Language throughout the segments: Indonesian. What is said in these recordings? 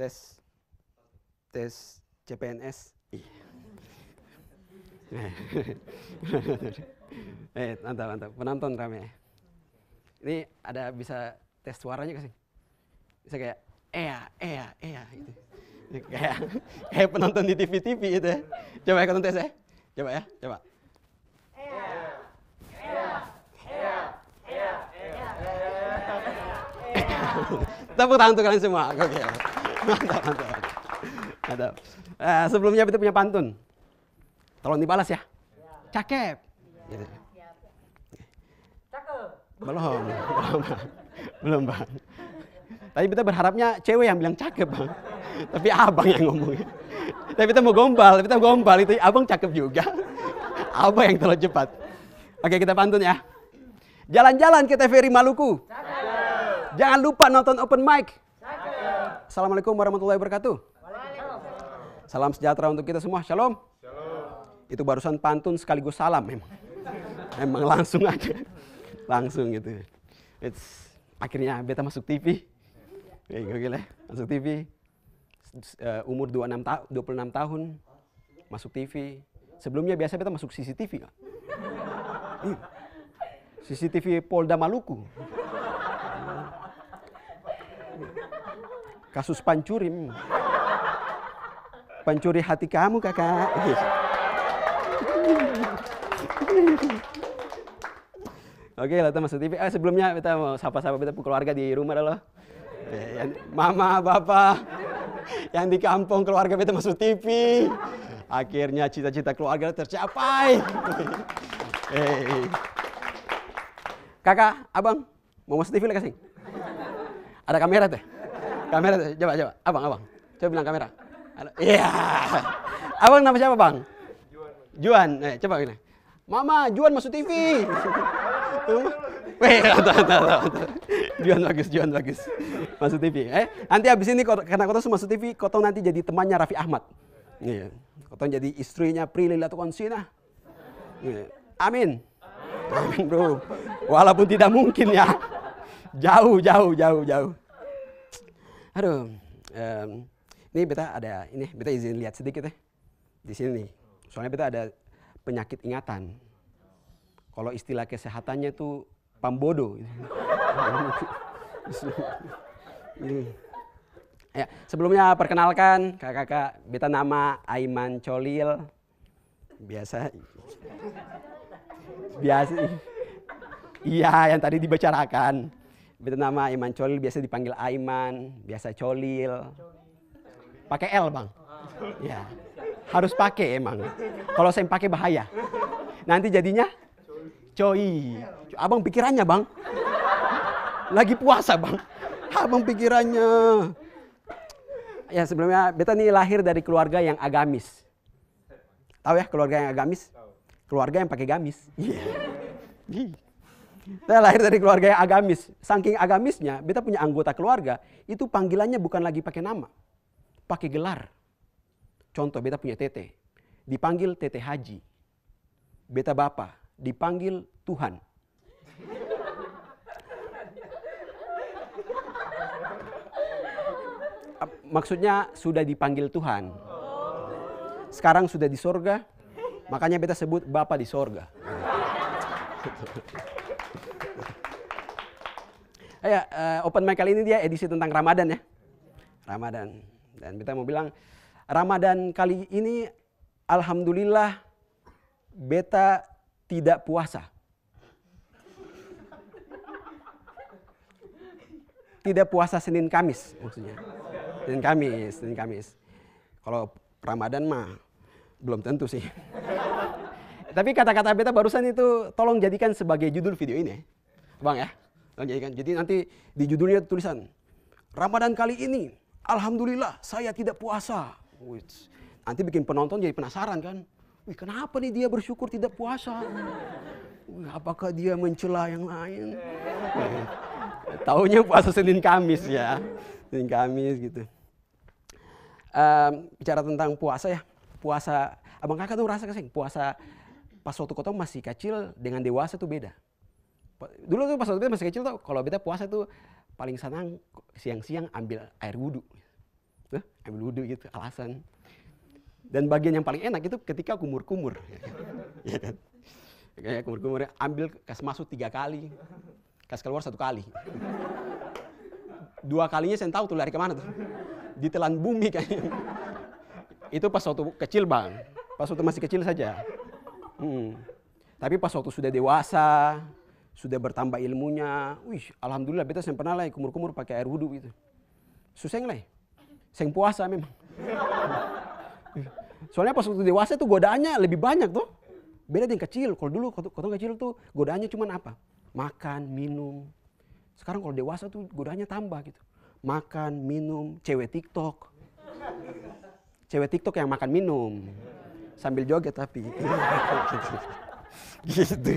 tes tes CPNS. Iya. eh, mantap, mantap. Penonton rame. Ini ada bisa tes suaranya kasih. Bisa kayak eh ya ya eh ya gitu. Kayak kayak penonton di TV-TV itu ya. Coba ikutin ya, tes ya. Coba ya, coba. Tepuk tangan untuk kalian semua. Oke. Okay mantap, mantap. Eh, mantap. sebelumnya kita punya pantun. Tolong dibalas ya. Cakep. Gitu. Belum, belum, belum bang. Tapi kita berharapnya cewek yang bilang cakep bang. Tapi abang yang ngomong. Tapi kita mau gombal, kita gombal itu abang cakep juga. Abang yang terlalu cepat. Oke kita pantun ya. Jalan-jalan ke TVRI Maluku. Jangan lupa nonton open mic. Assalamualaikum warahmatullahi wabarakatuh. Salam sejahtera untuk kita semua. Shalom. Shalom. Itu barusan pantun sekaligus salam memang. Emang langsung aja. Langsung gitu. It's, akhirnya beta masuk TV. Oke, gokil ya. Masuk TV. Eh, umur 26 ta 26 tahun masuk TV. Sebelumnya biasa beta masuk CCTV. CCTV Polda Maluku. Kasus pancurim. Pancuri hati kamu kakak. Oke, okay, lah Mas TV. Eh, sebelumnya kita mau sapa-sapa kita keluarga di rumah loh. mama, bapak, yang di kampung keluarga kita masuk TV. Akhirnya cita-cita keluarga tercapai. hey. Kakak, abang, mau masuk TV lagi sih. Ada kamera teh kamera coba coba abang abang coba bilang kamera iya yeah. abang nama siapa bang Juan Juan eh, coba ini. mama Juan masuk TV Weh, Juan bagus, Juan bagus. Masuk TV. Eh, nanti habis ini karena semua masuk TV, tuh nanti jadi temannya Raffi Ahmad. Iya. tuh jadi istrinya Prilly Latukonsina. Ah. Iya. Amin. Amin, bro. Walaupun tidak mungkin ya. Jauh, jauh, jauh, jauh aduh um, ini beta ada ini beta izin lihat sedikit ya di sini nih. Soalnya beta ada penyakit ingatan. Kalau istilah kesehatannya itu pambodo. ya, sebelumnya perkenalkan kakak-kakak beta nama Aiman Colil. Biasa biasa iya yang tadi dibicarakan. Itu nama Iman Colil biasa dipanggil Aiman, biasa Colil. Pakai L bang. Ah. Ya. Harus pakai emang. Kalau saya pakai bahaya. Nanti jadinya Coi. Abang pikirannya bang. Lagi puasa bang. Abang pikirannya. Ya sebelumnya beta ini lahir dari keluarga yang agamis. Tahu ya keluarga yang agamis? Keluarga yang pakai gamis. Yeah. Saya lahir dari keluarga yang agamis. Saking agamisnya, beta punya anggota keluarga, itu panggilannya bukan lagi pakai nama. Pakai gelar. Contoh, beta punya tete. Dipanggil tete haji. Beta bapa. Dipanggil Tuhan. Maksudnya sudah dipanggil Tuhan. Sekarang sudah di sorga, makanya beta sebut Bapak di sorga. Ayo uh, open mic kali ini dia edisi tentang Ramadan ya. Ramadan. Dan kita mau bilang Ramadan kali ini alhamdulillah beta tidak puasa. Tidak puasa Senin Kamis maksudnya. Senin Kamis, Senin Kamis. Kalau Ramadan mah belum tentu sih. Tapi kata-kata beta barusan itu tolong jadikan sebagai judul video ini. Bang ya. Jadi nanti di judulnya tulisan Ramadan kali ini alhamdulillah saya tidak puasa. Wih, nanti bikin penonton jadi penasaran kan. Wih, kenapa nih dia bersyukur tidak puasa? Wih, apakah dia mencela yang lain? Taunya puasa Senin Kamis ya. Senin Kamis gitu. Um, bicara tentang puasa ya. Puasa, abang kakak tuh rasa kasih Puasa pas waktu kota masih kecil dengan dewasa tuh beda dulu tuh pas waktu itu masih kecil tuh kalau kita puasa tuh paling senang siang-siang ambil air wudhu tuh, ambil wudhu gitu alasan dan bagian yang paling enak itu ketika kumur-kumur ya kan kumur-kumur ambil kas masuk tiga kali kas keluar satu kali dua kalinya saya tahu tuh lari kemana tuh ditelan bumi kayaknya itu pas waktu kecil bang pas waktu masih kecil saja hmm. tapi pas waktu sudah dewasa sudah bertambah ilmunya. Wih, alhamdulillah beta saya pernah lah ya kumur-kumur pakai air wudhu gitu. suseng lah. Ya? Seng puasa memang. Soalnya pas waktu dewasa tuh godaannya lebih banyak tuh. Beda dengan kecil. Kalau dulu kalau kecil tuh godaannya cuma apa? Makan, minum. Sekarang kalau dewasa tuh godaannya tambah gitu. Makan, minum, cewek TikTok. Cewek TikTok yang makan minum. Sambil joget tapi. gitu. gitu.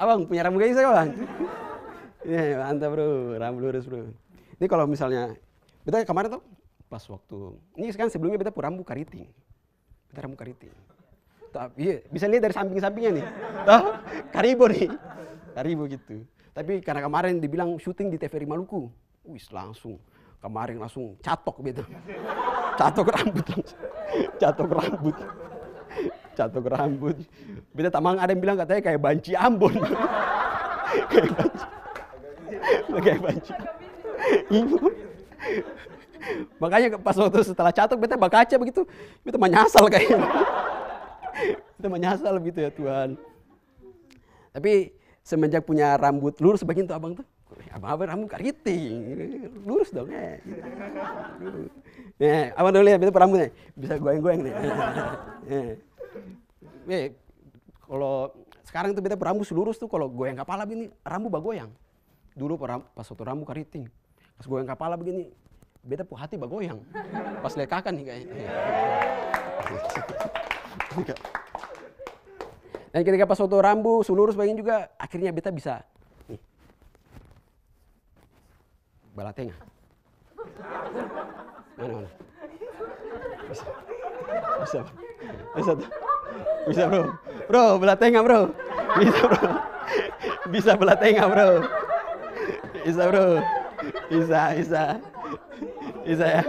abang punya rambut gaya saya bang. Iya yeah, mantap bro, rambut lurus bro. Ini kalau misalnya, kita kemarin tuh pas waktu, ini sekarang sebelumnya kita pun rambut keriting. Kita rambut keriting. Tapi iya, bisa lihat dari samping-sampingnya nih. Tuh, karibo nih. Karibo gitu. Tapi karena kemarin dibilang syuting di TVRI Maluku. Wis langsung. Kemarin langsung catok gitu. Catok rambut Catok rambut. Catok rambut. Beda tamang ada yang bilang katanya kayak banci Ambon. kayak banci. kayak Makanya pas waktu setelah catok beta bakaca begitu, beta menyasal kayaknya. beta menyasal begitu ya Tuhan. Tapi semenjak punya rambut lurus begini tuh abang tuh, eh, abang abang rambut keriting, lurus dong eh. Nih, eh, abang dulu lihat bete rambutnya bisa goyang-goyang nih. Eh, eh, kalau sekarang itu beta rambut lurus tuh kalau goyang kepala begini rambut bagoyang. Dulu pas waktu rambu keriting, pas goyang kepala begini beta pu hati bagoyang. Pas lihat nih kayaknya. Dan iya. nah, ketika pas waktu rambu seluruh sebagian juga akhirnya beta bisa nih. Bala tengah. Mana mana. Bisa. Bisa. Bisa. bisa. Bisa bro. Bro, belah tengah bro. Bisa bro. Bisa belah tengah bro. Bisa bro. Bisa, bisa. Bisa ya.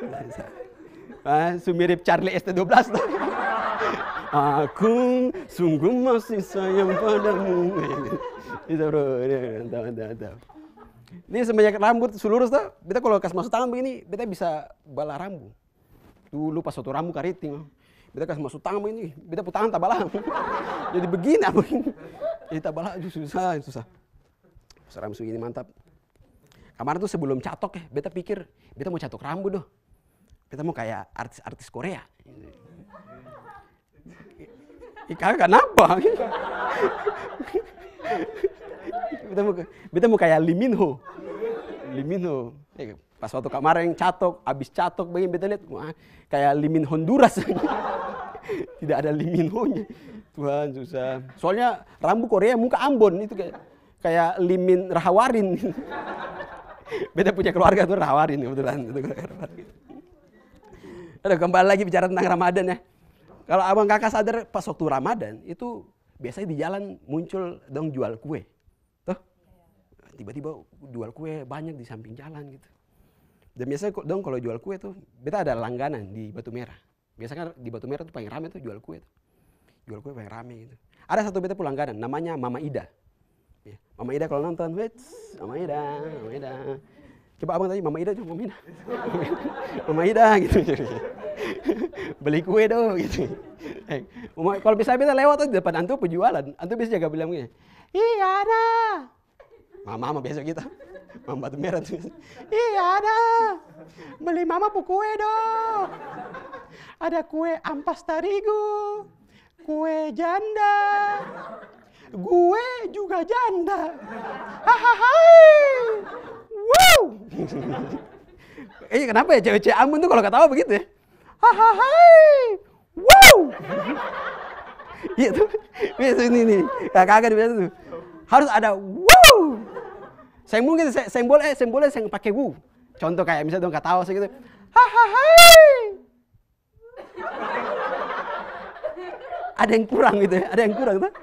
Bisa, bisa. Ah, sumirip Charlie ST12 tuh. Aku sungguh masih sayang padamu. Bisa bro, mantap, mantap, mantap. Ini semenjak rambut seluruh tuh, kita kalau kasih masuk tangan begini, kita bisa bala rambu. Dulu pas satu rambu kariting beta kasih masuk tangan begini, beta putang tabalang. Jadi begini apa ini? Jadi tabalang itu susah, susah. Seram begini mantap. Kemarin tuh sebelum catok ya, beta pikir beta mau catok rambut doh. Beta mau kayak artis-artis Korea. Ikan kenapa? beta mau beta mau kayak Liminho. Liminho. Pas waktu kemarin catok, abis catok begini beta lihat wah, kayak limin Honduras. Tidak ada limin honya. Tuhan susah. Soalnya rambu Korea muka Ambon itu kayak kayak limin rahawarin. beda punya keluarga tuh rahawarin kebetulan. Ada kembali lagi bicara tentang Ramadan ya. Kalau abang kakak sadar pas waktu Ramadan itu biasanya di jalan muncul dong jual kue. Tuh. Tiba-tiba jual kue banyak di samping jalan gitu dan biasanya dong kalau jual kue tuh, beta ada langganan di Batu Merah. Biasanya kan di Batu Merah tuh paling rame tuh jual kue tuh. Jual kue paling rame gitu. Ada satu beta pulang langganan, namanya Mama Ida. Ya. Mama Ida kalau nonton, wait, Mama Ida, Mama Ida. Coba abang tanya, Mama Ida, cuma Mama Ida. Mama Ida gitu. Beli kue dong gitu. Eh, kalau bisa beta lewat tuh di depan antu penjualan, antu bisa jaga bilang gini, iya ada. Mama, mama biasa gitu. Mama batu merah tuh. Iya ada. Beli mama bu kue dong. Ada kue ampas tarigu. Kue janda. Gue juga janda. Hahaha. Wow. eh kenapa ya cewek-cewek Ambon tuh kalau ketawa begitu ya. Hahaha. Wow. Iya tuh. Biasa ini nih. Kakak biasa tuh. Harus ada wow saya mungkin saya sing boleh saya boleh saya pakai wu. Contoh kayak misalnya dong kata segitu. Hahaha. ada yang kurang gitu ya, ada yang kurang tuh. Gitu.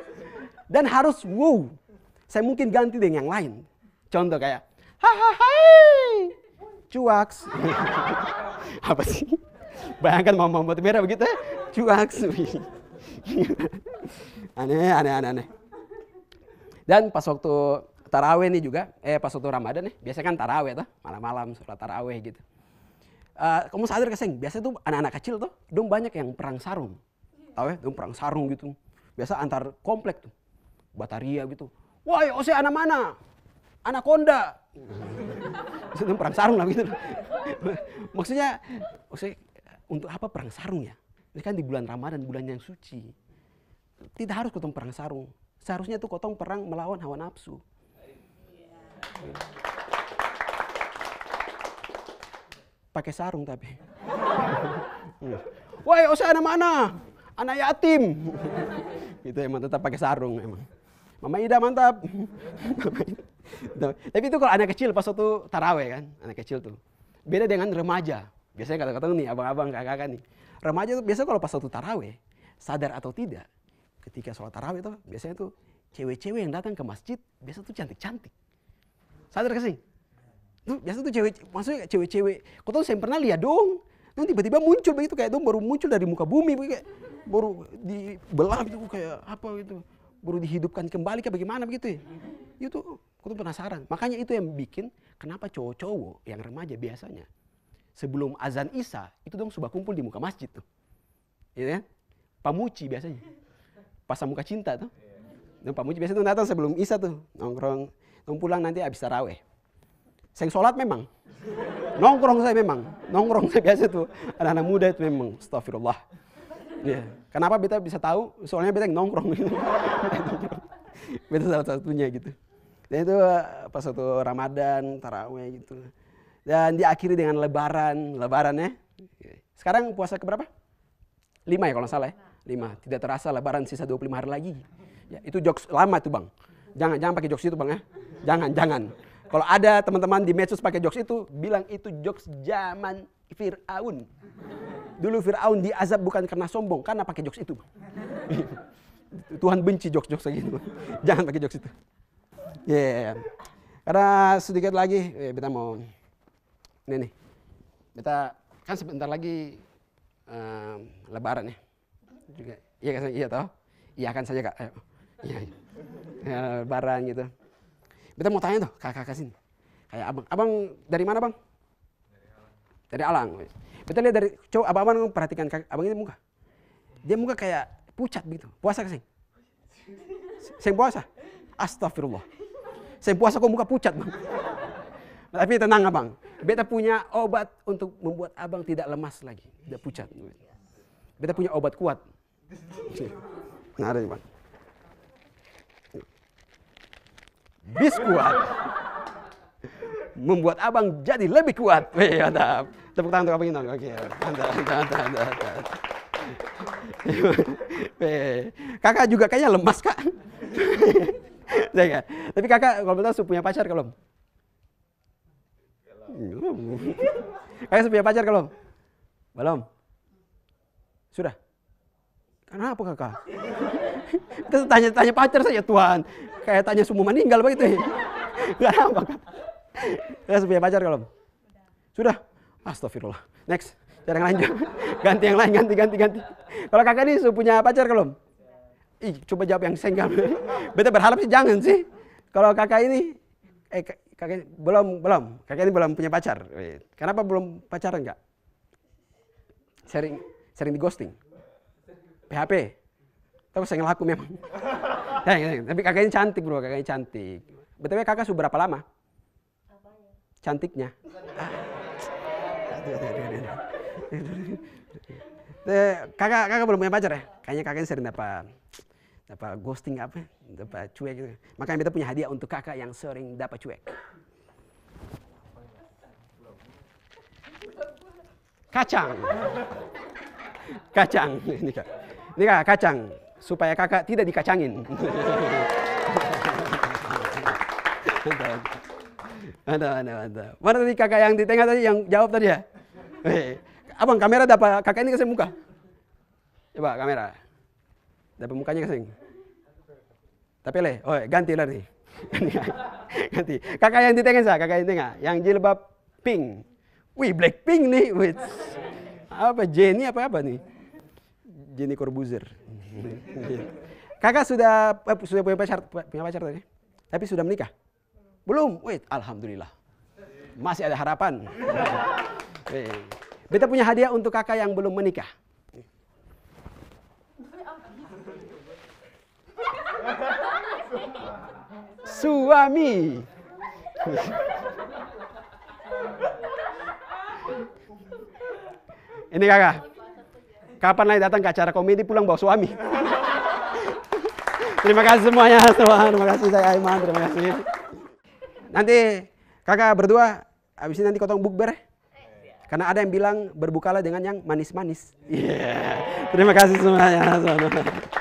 Dan harus Wu. Saya mungkin ganti dengan yang lain. Contoh kayak hahaha. Cuaks. Apa sih? Bayangkan mau mau merah begitu ya. Cuaks. aneh, aneh, aneh, aneh. Dan pas waktu taraweh nih juga, eh pas waktu Ramadan nih, biasanya kan taraweh tuh, malam-malam surat taraweh gitu. Uh, kamu sadar keseng, biasanya tuh anak-anak kecil tuh, dong banyak yang perang sarung. Tahu ya, dong perang sarung gitu. Biasa antar komplek tuh, Bataria gitu. Wah, ose anak mana? Anak konda. Itu perang sarung lah gitu. Maksudnya, ose untuk apa perang sarung ya? Ini kan di bulan Ramadan, bulan yang suci. Tidak harus ketemu perang sarung. Seharusnya tuh kotong perang melawan hawa nafsu. Pakai sarung tapi. Woi, usah anak mana? Anak yatim. itu emang tetap pakai sarung emang. Mama Ida mantap. Tapi itu kalau anak kecil pas waktu taraweh kan, anak kecil tuh. Beda dengan remaja. Biasanya kata-kata nih abang-abang kakak-kakak nih. Remaja tuh biasanya kalau pas waktu taraweh, sadar atau tidak, ketika sholat taraweh tuh biasanya tuh cewek-cewek yang datang ke masjid biasanya tuh cantik-cantik. Sadar gak sih? Itu biasa tuh cewek, maksudnya cewek-cewek. Kau tuh saya pernah lihat dong. Itu tiba-tiba muncul begitu kayak dong baru muncul dari muka bumi kayak baru dibelah gitu kayak apa gitu. Baru dihidupkan kembali kayak bagaimana begitu ya. Itu ya aku tuh penasaran. Makanya itu yang bikin kenapa cowok-cowok yang remaja biasanya sebelum azan Isya itu dong sudah kumpul di muka masjid tuh. Iya kan? Pamuci biasanya. Pasang muka cinta tuh. Dan iya. nah, pamuci biasanya tuh datang sebelum Isya tuh nongkrong Tong pulang nanti habis taraweh. Seng sholat memang. Nongkrong saya memang. Nongkrong saya biasa tuh. Anak-anak muda itu memang. Astagfirullah. Ya. Kenapa kita bisa tahu? Soalnya kita nongkrong. kita salah satunya gitu. Dan itu eh, pas waktu Ramadan, taraweh gitu. Dan diakhiri dengan lebaran, lebaran ya. Sekarang puasa keberapa? Lima ya kalau salah ya. Lima. Tidak terasa lebaran sisa 25 hari lagi. Ya, itu jokes lama tuh bang. Jangan, jangan pakai jokes itu bang ya. Jangan, jangan. Kalau ada teman-teman di medsos pakai jokes itu, bilang itu jokes zaman Fir'aun. Dulu Fir'aun diazab bukan karena sombong, karena pakai jokes itu. Tuhan benci jokes-jokes lagi. gitu. Jangan pakai jokes itu. Ya, yeah, iya. karena sedikit lagi, eh, kita mau ini nih. Kita kan sebentar lagi um, Lebaran ya. Juga, iya kan? Iya toh? Iya kan saja kak. Ayo. Iya. iya. Ya, barang gitu kita mau tanya tuh kakak-kakak sini kayak abang abang dari mana bang dari Alang kita lihat dari cowok abang abang perhatikan kakak, abang ini muka dia muka kayak pucat gitu puasa kasih? Saya puasa astagfirullah Saya puasa kok muka pucat bang tapi tenang abang beta punya obat untuk membuat abang tidak lemas lagi tidak pucat beta punya obat kuat Nah, ada bang. bis kuat. Membuat abang jadi lebih kuat. Wih, iya, mantap. Tepuk tangan untuk abang Inong. Oke, mantap, mantap, mantap. mantap. Iya. kakak juga kayaknya lemas, Kak. Iya, Tapi kakak kalau betul punya pacar kalau belum? Belum. kakak punya pacar kalau belum? Belum. Sudah. Kenapa kakak? tanya-tanya pacar saja Tuhan kayak tanya semua meninggal begitu. Ya. Gak nampak kan? Ya, Terus punya pacar kalau? Sudah. Astagfirullah. Next. Cara yang lain. ganti yang lain, ganti, ganti, ganti. Kalau kakak ini punya pacar kalau? Ih, coba jawab yang senggal. Betul berharap sih jangan sih. Kalau kakak ini, eh kakak ini belum belum, kakak ini belum punya pacar. Kenapa belum pacaran enggak? Sering sering di ghosting. PHP. Tapi saya ngelaku memang. Nah, iya, iya. Tapi kakaknya cantik bro, kakaknya cantik. ya kakak sudah berapa lama? Apanya? Cantiknya. Eh, kakak kakak belum punya pacar ya? Kayaknya kakaknya sering dapat dapat ghosting apa? Ya? Dapat cuek gitu. Makanya kita punya hadiah untuk kakak yang sering dapat cuek. Kacang. Kacang ini kak. Ini kak, kacang supaya kakak tidak dikacangin. mantap, mantap, mantap. Mana tadi kakak yang di tengah tadi yang jawab tadi ya? Eh, abang kamera dapat kakak ini kasih muka. Coba kamera. Dapat mukanya kasih. Tapi leh, oh ganti lari. ganti. Kakak yang di tengah saya, kakak yang di tengah, yang jilbab pink. Wih, pink nih, wih. Apa Jenny apa apa nih? Jenny Corbuzier. Kakak sudah eh, sudah punya pacar punya pacar tadi? Tapi sudah menikah? Belum. Wait, alhamdulillah. Masih ada harapan. Beta punya hadiah untuk kakak yang belum menikah. Suami. Ini kakak. Kapan lagi datang ke acara komedi pulang bawa suami. terima kasih semuanya. Terima kasih saya Aiman. Terima kasih. Nanti kakak berdua habis ini nanti kotong bukber. Karena ada yang bilang berbukalah dengan yang manis-manis. Yeah. Terima kasih semuanya.